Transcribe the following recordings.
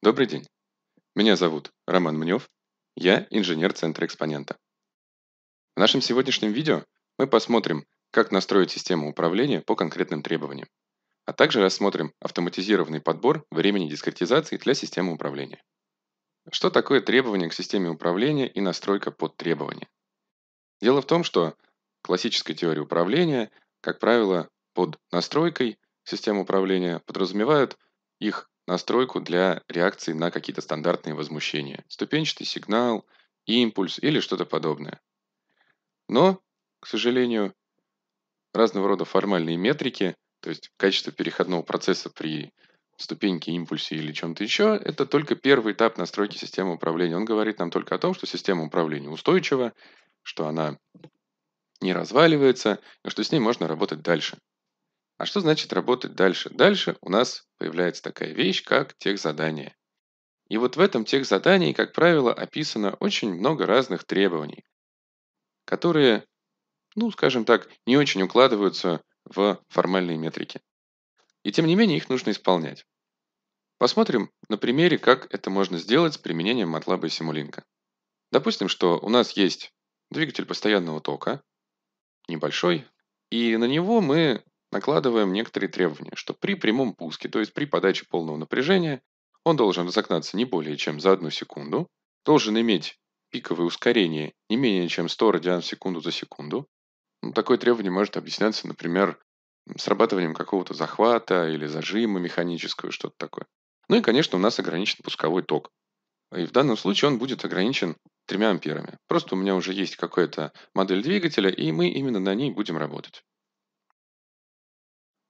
Добрый день. Меня зовут Роман Мнев. Я инженер Центра Экспонента. В нашем сегодняшнем видео мы посмотрим, как настроить систему управления по конкретным требованиям, а также рассмотрим автоматизированный подбор времени дискретизации для системы управления. Что такое требования к системе управления и настройка под требования? Дело в том, что классическая теория управления, как правило, под настройкой систем управления подразумевают их настройку для реакции на какие-то стандартные возмущения. Ступенчатый сигнал, импульс или что-то подобное. Но, к сожалению, разного рода формальные метрики, то есть качество переходного процесса при ступеньке, импульсе или чем-то еще, это только первый этап настройки системы управления. Он говорит нам только о том, что система управления устойчива, что она не разваливается, и что с ней можно работать дальше. А что значит работать дальше? Дальше у нас появляется такая вещь, как техзадание. И вот в этом техзадании, как правило, описано очень много разных требований, которые, ну, скажем так, не очень укладываются в формальные метрики. И тем не менее их нужно исполнять. Посмотрим на примере, как это можно сделать с применением MATLAB и Simulink. Допустим, что у нас есть двигатель постоянного тока, небольшой, и на него мы накладываем некоторые требования, что при прямом пуске, то есть при подаче полного напряжения, он должен разогнаться не более чем за одну секунду, должен иметь пиковое ускорение не менее чем 100 радиан в секунду за секунду. Ну, такое требование может объясняться, например, срабатыванием какого-то захвата или зажима механического, что-то такое. Ну и, конечно, у нас ограничен пусковой ток. И в данном случае он будет ограничен 3 амперами. Просто у меня уже есть какая-то модель двигателя, и мы именно на ней будем работать.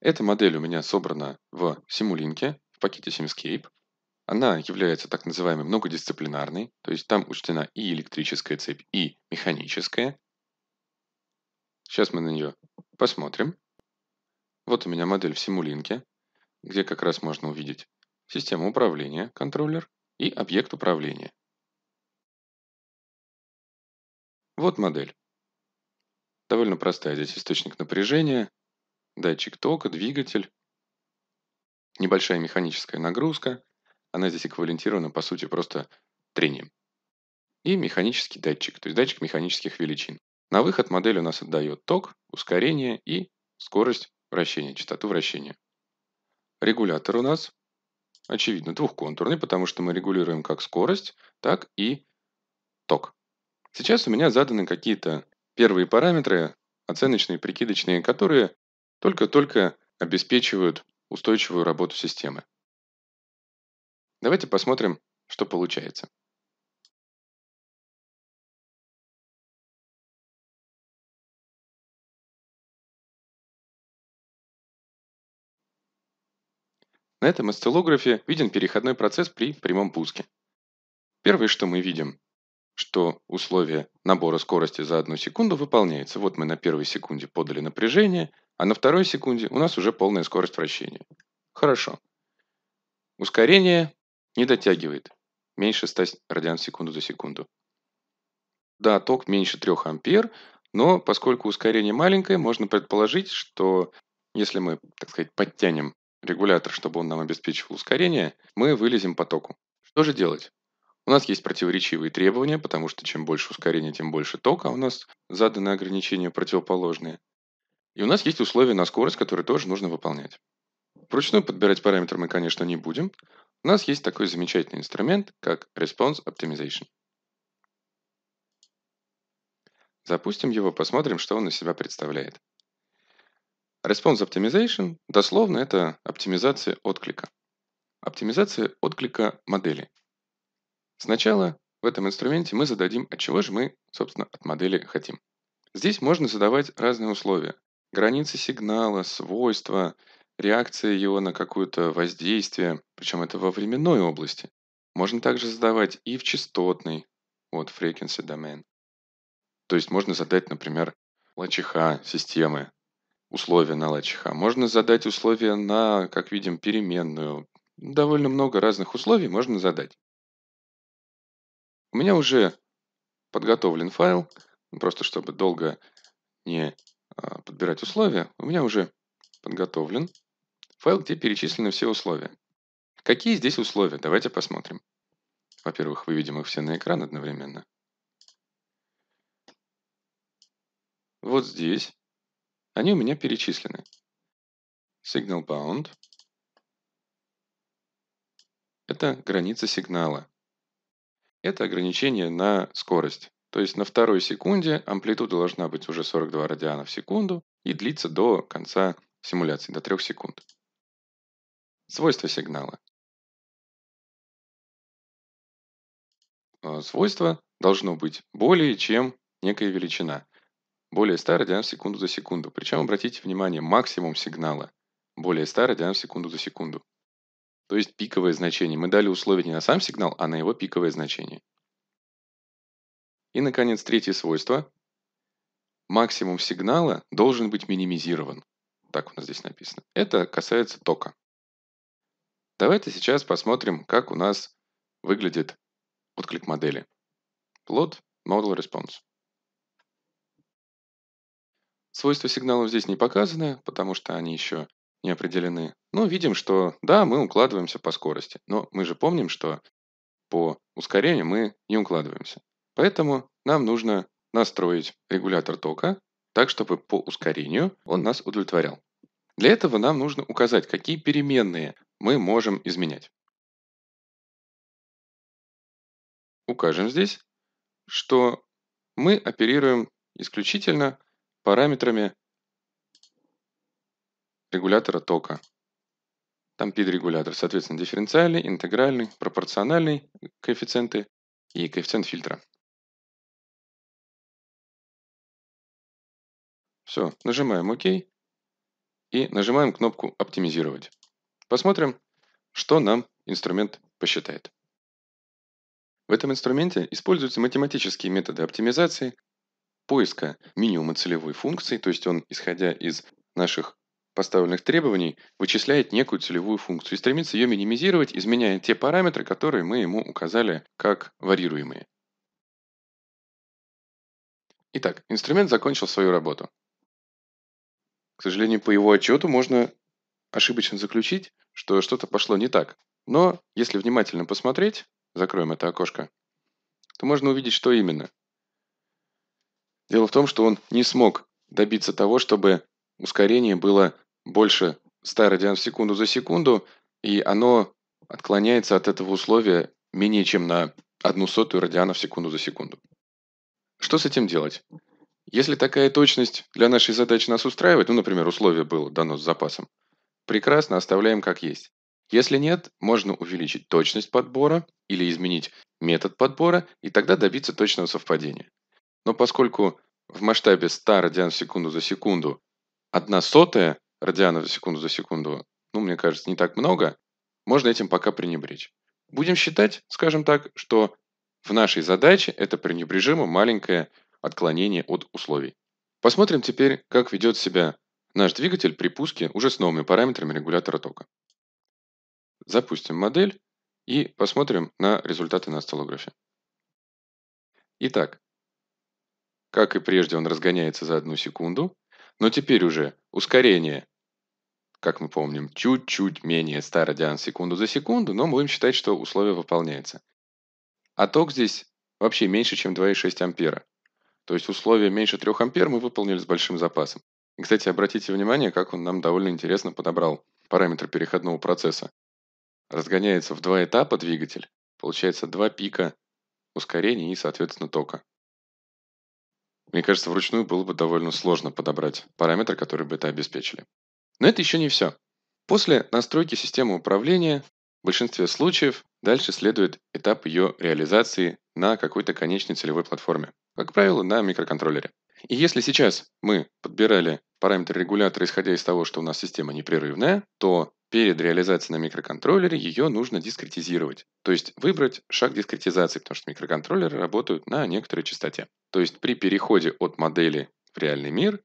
Эта модель у меня собрана в Симулинке, в пакете Simscape. Она является так называемой многодисциплинарной, то есть там учтена и электрическая цепь, и механическая. Сейчас мы на нее посмотрим. Вот у меня модель в Симулинке, где как раз можно увидеть систему управления, контроллер и объект управления. Вот модель. Довольно простая здесь источник напряжения, датчик тока, двигатель, небольшая механическая нагрузка, она здесь эквивалентирована, по сути, просто трением, и механический датчик, то есть датчик механических величин. На выход модель у нас отдает ток, ускорение и скорость вращения, частоту вращения. Регулятор у нас, очевидно, двухконтурный, потому что мы регулируем как скорость, так и ток. Сейчас у меня заданы какие-то первые параметры, оценочные, прикидочные, которые только-только обеспечивают устойчивую работу системы. Давайте посмотрим, что получается. На этом осциллографе виден переходной процесс при прямом пуске. Первое, что мы видим, что условие набора скорости за одну секунду выполняется. Вот мы на первой секунде подали напряжение, а на второй секунде у нас уже полная скорость вращения. Хорошо. Ускорение не дотягивает. Меньше 100 радиан в секунду за секунду. Да, ток меньше 3 ампер, но поскольку ускорение маленькое, можно предположить, что если мы, так сказать, подтянем регулятор, чтобы он нам обеспечивал ускорение, мы вылезем по току. Что же делать? У нас есть противоречивые требования, потому что чем больше ускорение, тем больше тока. У нас заданы ограничения противоположные. И у нас есть условия на скорость, которые тоже нужно выполнять. Вручную подбирать параметры мы, конечно, не будем. У нас есть такой замечательный инструмент, как Response Optimization. Запустим его, посмотрим, что он из себя представляет. Response Optimization дословно это оптимизация отклика. Оптимизация отклика модели. Сначала в этом инструменте мы зададим, от чего же мы, собственно, от модели хотим. Здесь можно задавать разные условия. Границы сигнала, свойства, реакция его на какое-то воздействие, причем это во временной области, можно также задавать и в частотный, вот frequency domain. То есть можно задать, например, лачиха системы, условия на лачиха. Можно задать условия на, как видим, переменную. Довольно много разных условий можно задать. У меня уже подготовлен файл, просто чтобы долго не а, подбирать условия, у меня уже подготовлен файл, где перечислены все условия. Какие здесь условия? Давайте посмотрим. Во-первых, выведем их все на экран одновременно. Вот здесь они у меня перечислены. Signal bound – это граница сигнала. Это ограничение на скорость. То есть на второй секунде амплитуда должна быть уже 42 радиана в секунду и длиться до конца симуляции, до 3 секунд. Свойства сигнала. Э, свойство должно быть более чем некая величина. Более 100 радиан в секунду за секунду. Причем обратите внимание, максимум сигнала более 100 радиан в секунду за секунду. То есть пиковое значение. Мы дали условие не на сам сигнал, а на его пиковое значение. И, наконец, третье свойство. Максимум сигнала должен быть минимизирован. Так у нас здесь написано. Это касается тока. Давайте сейчас посмотрим, как у нас выглядит отклик модели. Plot Model Response. Свойства сигналов здесь не показаны, потому что они еще не определены. Но видим, что да, мы укладываемся по скорости, но мы же помним, что по ускорению мы не укладываемся. Поэтому нам нужно настроить регулятор тока так, чтобы по ускорению он нас удовлетворял. Для этого нам нужно указать, какие переменные мы можем изменять. Укажем здесь, что мы оперируем исключительно параметрами регулятора тока. Там PID-регулятор, соответственно, дифференциальный, интегральный, пропорциональный коэффициенты и коэффициент фильтра. Все, нажимаем ОК и нажимаем кнопку «Оптимизировать». Посмотрим, что нам инструмент посчитает. В этом инструменте используются математические методы оптимизации, поиска минимума целевой функции, то есть он, исходя из наших поставленных требований, вычисляет некую целевую функцию и стремится ее минимизировать, изменяя те параметры, которые мы ему указали как варьируемые. Итак, инструмент закончил свою работу. К сожалению, по его отчету можно ошибочно заключить, что что-то пошло не так. Но если внимательно посмотреть, закроем это окошко, то можно увидеть, что именно. Дело в том, что он не смог добиться того, чтобы ускорение было больше 100 радиан в секунду за секунду, и оно отклоняется от этого условия менее чем на одну сотую радиана в секунду за секунду. Что с этим делать? Если такая точность для нашей задачи нас устраивает, ну, например, условие было дано с запасом, прекрасно оставляем как есть. Если нет, можно увеличить точность подбора или изменить метод подбора, и тогда добиться точного совпадения. Но поскольку в масштабе 100 радианов в секунду за секунду одна сотая радианов за секунду за секунду, ну, мне кажется, не так много, можно этим пока пренебречь. Будем считать, скажем так, что в нашей задаче это пренебрежимо маленькое отклонение от условий. Посмотрим теперь, как ведет себя наш двигатель при пуске уже с новыми параметрами регулятора тока. Запустим модель и посмотрим на результаты на осциллографе. Итак, как и прежде, он разгоняется за одну секунду, но теперь уже ускорение, как мы помним, чуть-чуть менее 100 радиан в секунду за секунду, но мы будем считать, что условие выполняется. А ток здесь вообще меньше, чем 2,6 ампера. То есть условия меньше 3 ампер мы выполнили с большим запасом. И, кстати, обратите внимание, как он нам довольно интересно подобрал параметр переходного процесса. Разгоняется в два этапа двигатель, получается два пика ускорения и, соответственно, тока. Мне кажется, вручную было бы довольно сложно подобрать параметры, которые бы это обеспечили. Но это еще не все. После настройки системы управления в большинстве случаев дальше следует этап ее реализации на какой-то конечной целевой платформе как правило, на микроконтроллере. И если сейчас мы подбирали параметры регулятора, исходя из того, что у нас система непрерывная, то перед реализацией на микроконтроллере ее нужно дискретизировать. То есть выбрать шаг дискретизации, потому что микроконтроллеры работают на некоторой частоте. То есть при переходе от модели в реальный мир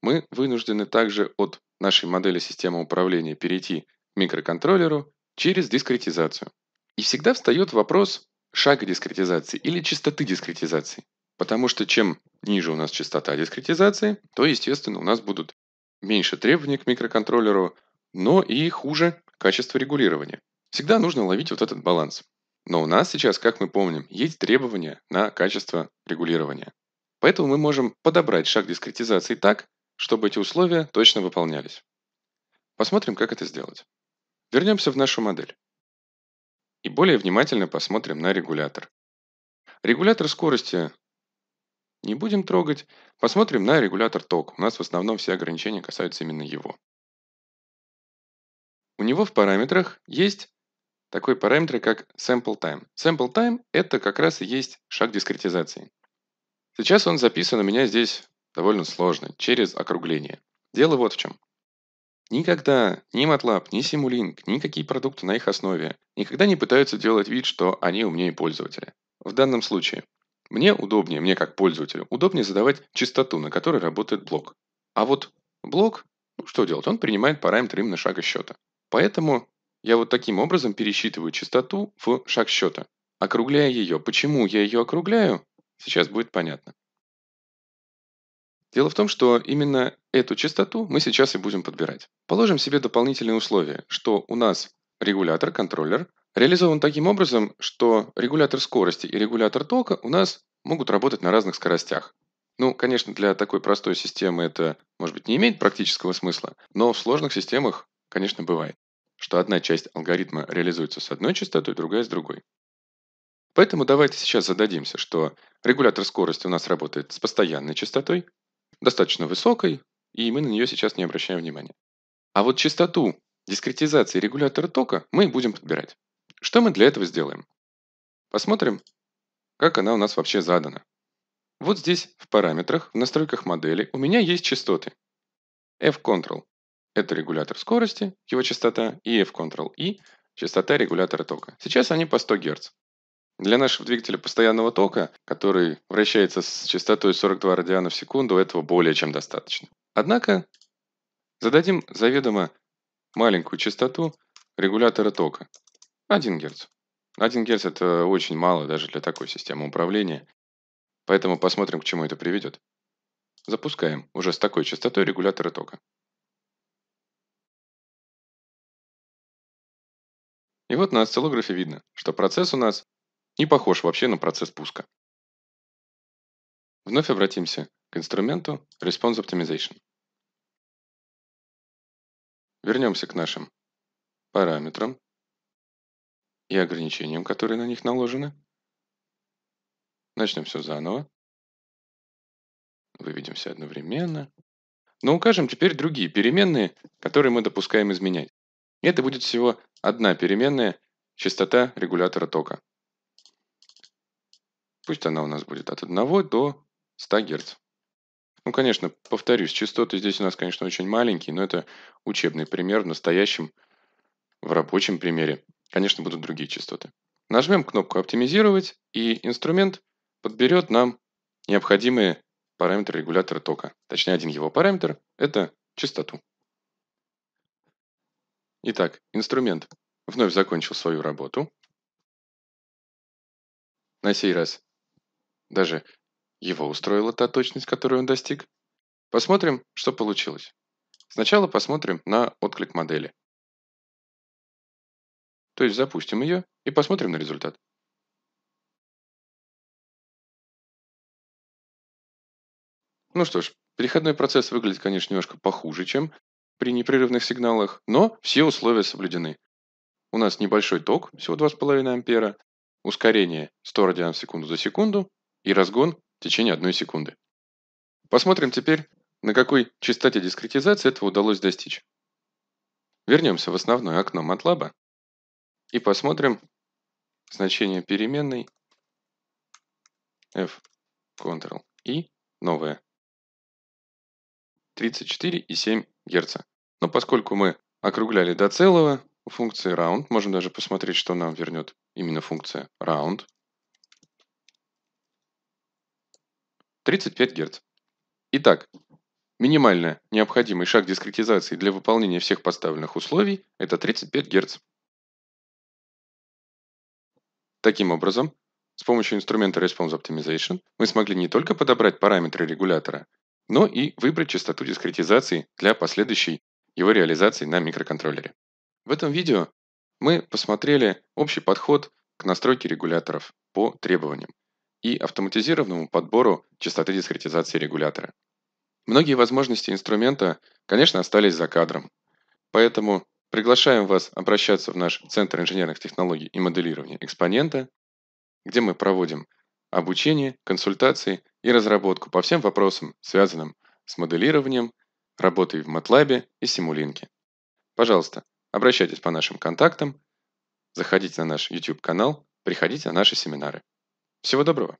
мы вынуждены также от нашей модели системы управления перейти к микроконтроллеру через дискретизацию. И всегда встает вопрос, шага дискретизации или частоты дискретизации. Потому что чем ниже у нас частота дискретизации, то, естественно, у нас будут меньше требований к микроконтроллеру, но и хуже качество регулирования. Всегда нужно ловить вот этот баланс. Но у нас сейчас, как мы помним, есть требования на качество регулирования. Поэтому мы можем подобрать шаг дискретизации так, чтобы эти условия точно выполнялись. Посмотрим, как это сделать. Вернемся в нашу модель и более внимательно посмотрим на регулятор. Регулятор скорости не будем трогать, посмотрим на регулятор ток. У нас в основном все ограничения касаются именно его. У него в параметрах есть такой параметр, как sample time. Sample time – это как раз и есть шаг дискретизации. Сейчас он записан у меня здесь довольно сложно, через округление. Дело вот в чем. Никогда ни MATLAB, ни Simulink, никакие продукты на их основе никогда не пытаются делать вид, что они умнее пользователя. В данном случае мне удобнее, мне как пользователю, удобнее задавать частоту, на которой работает блок. А вот блок, ну что делать, он принимает параметры именно шага счета. Поэтому я вот таким образом пересчитываю частоту в шаг счета, округляя ее. Почему я ее округляю, сейчас будет понятно. Дело в том, что именно Эту частоту мы сейчас и будем подбирать. Положим себе дополнительные условия, что у нас регулятор, контроллер, реализован таким образом, что регулятор скорости и регулятор тока у нас могут работать на разных скоростях. Ну, конечно, для такой простой системы это, может быть, не имеет практического смысла, но в сложных системах, конечно, бывает, что одна часть алгоритма реализуется с одной частотой, другая с другой. Поэтому давайте сейчас зададимся, что регулятор скорости у нас работает с постоянной частотой, достаточно высокой, и мы на нее сейчас не обращаем внимания. А вот частоту дискретизации регулятора тока мы будем подбирать. Что мы для этого сделаем? Посмотрим, как она у нас вообще задана. Вот здесь в параметрах, в настройках модели у меня есть частоты. F-Control – это регулятор скорости, его частота, и F-Control-E – частота регулятора тока. Сейчас они по 100 Гц. Для нашего двигателя постоянного тока, который вращается с частотой 42 радиана в секунду, этого более чем достаточно. Однако зададим заведомо маленькую частоту регулятора тока. 1 Гц. 1 Гц это очень мало даже для такой системы управления. Поэтому посмотрим, к чему это приведет. Запускаем уже с такой частотой регулятора тока. И вот на осциллографе видно, что процесс у нас не похож вообще на процесс пуска. Вновь обратимся к инструменту Response Optimization. Вернемся к нашим параметрам и ограничениям, которые на них наложены. Начнем все заново. Выведем все одновременно. Но укажем теперь другие переменные, которые мы допускаем изменять. это будет всего одна переменная частота регулятора тока. Пусть она у нас будет от 1 до 100 Гц. Ну, конечно, повторюсь, частоты здесь у нас, конечно, очень маленькие, но это учебный пример. В настоящем, в рабочем примере, конечно, будут другие частоты. Нажмем кнопку «Оптимизировать», и инструмент подберет нам необходимые параметры регулятора тока. Точнее, один его параметр – это частоту. Итак, инструмент вновь закончил свою работу. На сей раз даже его устроила та точность, которую он достиг. Посмотрим, что получилось. Сначала посмотрим на отклик модели. То есть запустим ее и посмотрим на результат. Ну что ж, переходной процесс выглядит, конечно, немножко похуже, чем при непрерывных сигналах, но все условия соблюдены. У нас небольшой ток, всего 2,5 ампера, ускорение 100 радиан в секунду за секунду и разгон в течение одной секунды. Посмотрим теперь, на какой частоте дискретизации этого удалось достичь. Вернемся в основное окно MATLAB и посмотрим значение переменной f Ctrl и новое 34,7 Гц. Но поскольку мы округляли до целого, у функции round, можем даже посмотреть, что нам вернет именно функция round, 35 Гц. Итак, минимально необходимый шаг дискретизации для выполнения всех поставленных условий – это 35 Гц. Таким образом, с помощью инструмента Response Optimization мы смогли не только подобрать параметры регулятора, но и выбрать частоту дискретизации для последующей его реализации на микроконтроллере. В этом видео мы посмотрели общий подход к настройке регуляторов по требованиям и автоматизированному подбору частоты дискретизации регулятора. Многие возможности инструмента, конечно, остались за кадром. Поэтому приглашаем вас обращаться в наш Центр инженерных технологий и моделирования экспонента, где мы проводим обучение, консультации и разработку по всем вопросам, связанным с моделированием, работой в MATLAB и Симулинке. Пожалуйста, обращайтесь по нашим контактам, заходите на наш YouTube-канал, приходите на наши семинары. Всего доброго.